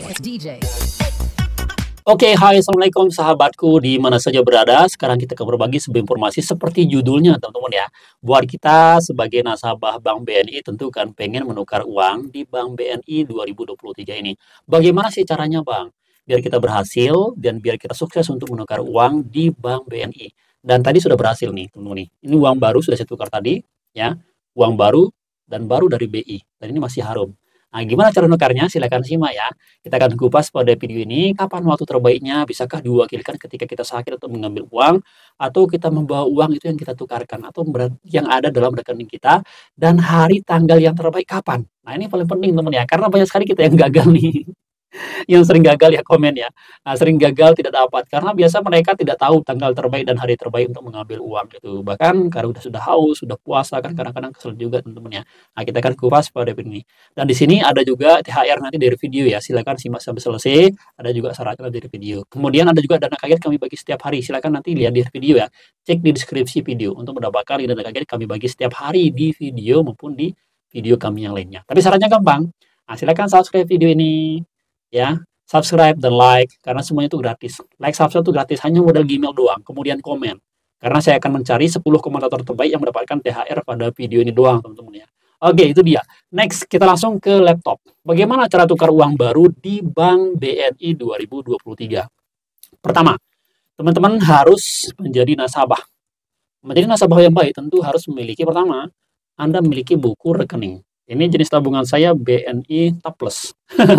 Oke, okay, hai Assalamualaikum sahabatku di mana saja berada. Sekarang kita akan berbagi sebuah informasi seperti judulnya teman-teman ya. Buat kita sebagai nasabah Bank BNI tentu kan pengen menukar uang di Bank BNI 2023 ini. Bagaimana sih caranya Bang? Biar kita berhasil dan biar kita sukses untuk menukar uang di Bank BNI. Dan tadi sudah berhasil nih teman-teman nih. Ini uang baru sudah saya tukar tadi ya. Uang baru dan baru dari BI. Dan ini masih harum. Nah, gimana cara nukarnya Silakan simak ya. Kita akan kupas pada video ini kapan waktu terbaiknya, bisakah diwakilkan ketika kita sakit atau mengambil uang atau kita membawa uang itu yang kita tukarkan atau yang ada dalam rekening kita dan hari tanggal yang terbaik kapan. Nah, ini paling penting teman ya, karena banyak sekali kita yang gagal nih. yang sering gagal ya komen ya. Nah, sering gagal tidak dapat karena biasa mereka tidak tahu tanggal terbaik dan hari terbaik untuk mengambil uang gitu. Bahkan karena sudah sudah haus, sudah puasa kan kadang-kadang kesel juga teman-teman ya. Nah, kita akan kupas pada ini. Dan di sini ada juga THR nanti dari video ya. Silakan simak sampai selesai. Ada juga syaratnya dari video. Kemudian ada juga dana kaget kami bagi setiap hari. Silakan nanti lihat di video ya. Cek di deskripsi video untuk mendapatkan dana kaget kami bagi setiap hari di video maupun di video kami yang lainnya. Tapi syaratnya gampang. Nah, silakan subscribe video ini ya subscribe dan like karena semuanya itu gratis like subscribe itu gratis hanya modal Gmail doang kemudian komen karena saya akan mencari 10 komentator terbaik yang mendapatkan THR pada video ini doang teman-teman ya oke itu dia next kita langsung ke laptop bagaimana cara tukar uang baru di Bank BNI 2023 pertama teman-teman harus menjadi nasabah menjadi nasabah yang baik tentu harus memiliki pertama anda memiliki buku rekening ini jenis tabungan saya BNI Taplus.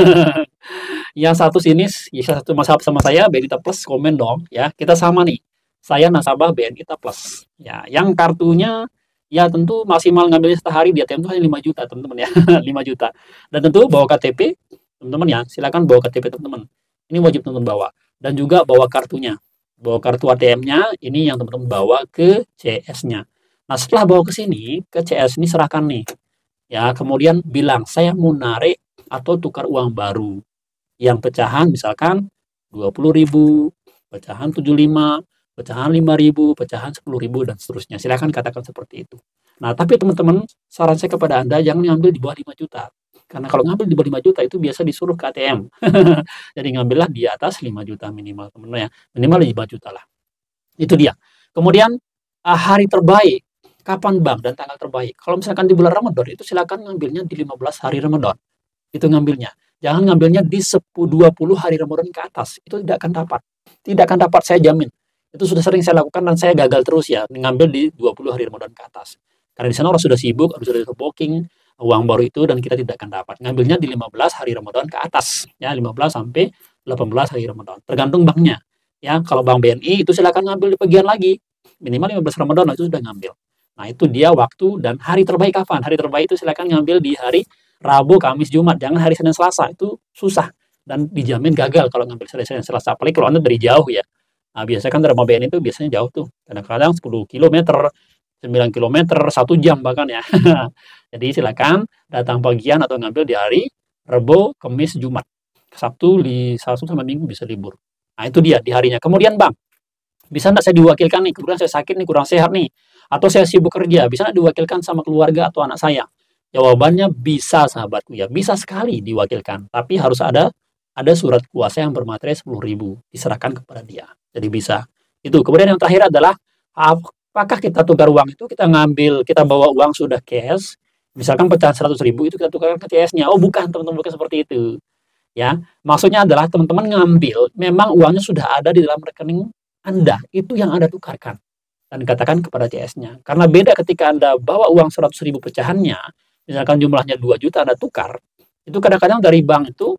yang satu sini, yang satu masalah sama saya BNI Taplus, komen dong ya. Kita sama nih. Saya nasabah BNI Taplus. Ya, yang kartunya ya tentu maksimal ngambilnya setahari di ATM itu hanya 5 juta, teman-teman ya. 5 juta. Dan tentu bawa KTP, teman-teman ya. Silakan bawa KTP teman-teman. Ini wajib teman-teman bawa dan juga bawa kartunya. Bawa kartu ATM-nya ini yang teman-teman bawa ke CS-nya. Nah, setelah bawa ke sini, ke CS ini serahkan nih ya kemudian bilang saya mau narik atau tukar uang baru yang pecahan misalkan 20.000, pecahan 75, pecahan 5.000, pecahan 10.000 dan seterusnya. silakan katakan seperti itu. Nah, tapi teman-teman, saran saya kepada Anda jangan ngambil di bawah 5 juta. Karena kalau ngambil di bawah 5 juta itu biasa disuruh ke ATM. Jadi ngambillah di atas 5 juta minimal teman-teman ya. Minimal 5 juta lah. Itu dia. Kemudian ah, hari terbaik kapan bank dan tanggal terbaik. Kalau misalkan di bulan Ramadan itu silakan ngambilnya di 15 hari Ramadan. Itu ngambilnya. Jangan ngambilnya di 10 20 hari Ramadan ke atas. Itu tidak akan dapat. Tidak akan dapat saya jamin. Itu sudah sering saya lakukan dan saya gagal terus ya ngambil di 20 hari Ramadan ke atas. Karena di sana orang sudah sibuk, orang sudah booking uang baru itu dan kita tidak akan dapat. Ngambilnya di 15 hari Ramadan ke atas ya 15 sampai 18 hari Ramadan. Tergantung banknya. Ya, kalau bank BNI itu silakan ngambil di bagian lagi. Minimal 15 Ramadan itu sudah ngambil. Nah itu dia waktu dan hari terbaik kapan? Hari terbaik itu silakan ngambil di hari Rabu, Kamis, Jumat. Jangan hari Senin, Selasa. Itu susah dan dijamin gagal kalau ngambil hari Senin, Selasa. Apalagi kalau Anda dari jauh ya. Nah, biasanya kan drama BN itu biasanya jauh tuh. Kadang-kadang 10 km, 9 km, 1 jam bahkan ya. Jadi silakan datang pagian atau ngambil di hari rabu Kamis, Jumat. Sabtu, li, Sabtu sama Minggu bisa libur. Nah itu dia di harinya. Kemudian Bang, bisa nggak saya diwakilkan nih? Kurang saya sakit nih, kurang sehat nih. Atau saya sibuk kerja, bisa diwakilkan sama keluarga atau anak saya? Jawabannya bisa sahabatku ya, bisa sekali diwakilkan. Tapi harus ada ada surat kuasa yang bermaterai sepuluh ribu diserahkan kepada dia. Jadi bisa. Itu. Kemudian yang terakhir adalah apakah kita tukar uang itu kita ngambil, kita bawa uang sudah cash, misalkan pecahan 100 ribu itu kita tukarkan ke cashnya. Oh bukan teman-teman bukan seperti itu. Ya, maksudnya adalah teman-teman ngambil memang uangnya sudah ada di dalam rekening Anda, itu yang Anda tukarkan dan katakan kepada CS-nya. Karena beda ketika Anda bawa uang 100 ribu pecahannya, misalkan jumlahnya 2 juta Anda tukar, itu kadang-kadang dari bank itu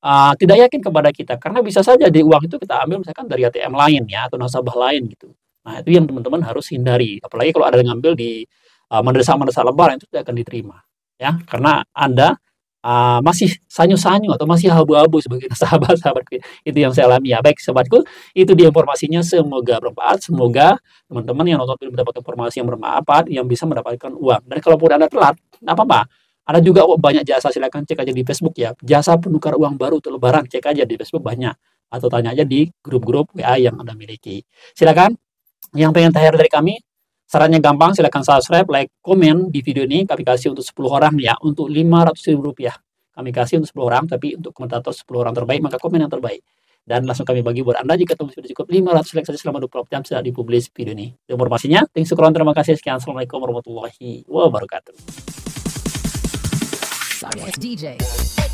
uh, tidak yakin kepada kita. Karena bisa saja di uang itu kita ambil misalkan dari ATM lain ya, atau nasabah lain gitu. Nah itu yang teman-teman harus hindari. Apalagi kalau ada yang ngambil di uh, ah, mendesak-mendesak lebaran itu tidak akan diterima. ya Karena Anda Ah, masih sanyu-sanyu atau masih habu-habu sebagai sahabat-sahabatku. Ya. Itu yang saya alami ya. Baik sahabatku, itu dia informasinya. Semoga bermanfaat. Semoga teman-teman yang nonton film mendapat informasi yang bermanfaat, yang bisa mendapatkan uang. Dan kalaupun Anda telat, apa-apa. Ada juga oh, banyak jasa, silahkan cek aja di Facebook ya. Jasa penukar uang baru untuk lebaran, cek aja di Facebook banyak. Atau tanya aja di grup-grup WA yang Anda miliki. Silakan yang pengen terakhir dari kami Sarannya gampang, silahkan subscribe, like, komen di video ini. Kami kasih untuk 10 orang ya, untuk 500 ribu rupiah. Kami kasih untuk 10 orang, tapi untuk komentator 10 orang terbaik, maka komen yang terbaik. Dan langsung kami bagi buat Anda jika teman sudah cukup 500 like saja selama 24 jam sudah dipublis video ini. Informasinya, thanks for terima kasih. Sekian, Assalamualaikum warahmatullahi wabarakatuh. DJ.